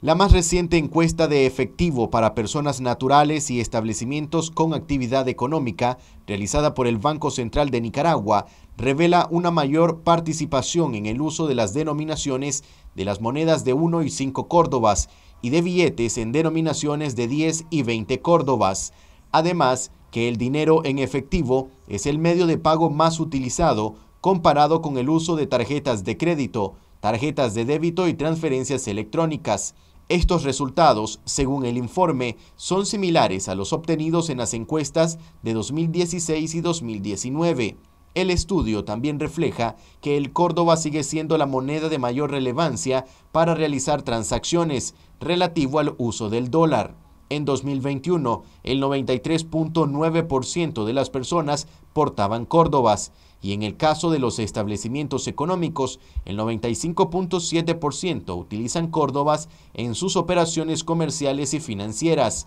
La más reciente encuesta de efectivo para personas naturales y establecimientos con actividad económica, realizada por el Banco Central de Nicaragua, revela una mayor participación en el uso de las denominaciones de las monedas de 1 y 5 córdobas y de billetes en denominaciones de 10 y 20 córdobas. Además, que el dinero en efectivo es el medio de pago más utilizado comparado con el uso de tarjetas de crédito, tarjetas de débito y transferencias electrónicas. Estos resultados, según el informe, son similares a los obtenidos en las encuestas de 2016 y 2019. El estudio también refleja que el Córdoba sigue siendo la moneda de mayor relevancia para realizar transacciones relativo al uso del dólar. En 2021, el 93.9% de las personas portaban córdobas y en el caso de los establecimientos económicos, el 95.7% utilizan córdobas en sus operaciones comerciales y financieras.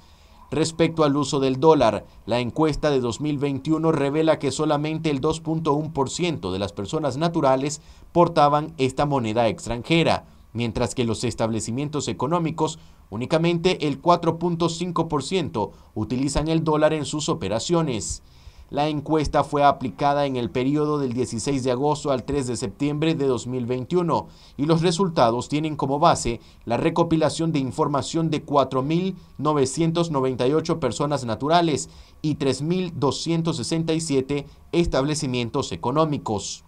Respecto al uso del dólar, la encuesta de 2021 revela que solamente el 2.1% de las personas naturales portaban esta moneda extranjera, mientras que los establecimientos económicos Únicamente el 4.5% utilizan el dólar en sus operaciones. La encuesta fue aplicada en el periodo del 16 de agosto al 3 de septiembre de 2021 y los resultados tienen como base la recopilación de información de 4.998 personas naturales y 3.267 establecimientos económicos.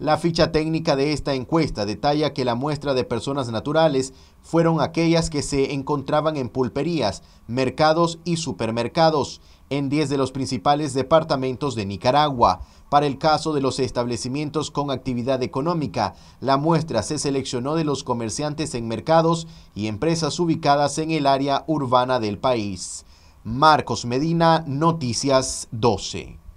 La ficha técnica de esta encuesta detalla que la muestra de personas naturales fueron aquellas que se encontraban en pulperías, mercados y supermercados en 10 de los principales departamentos de Nicaragua. Para el caso de los establecimientos con actividad económica, la muestra se seleccionó de los comerciantes en mercados y empresas ubicadas en el área urbana del país. Marcos Medina, Noticias 12.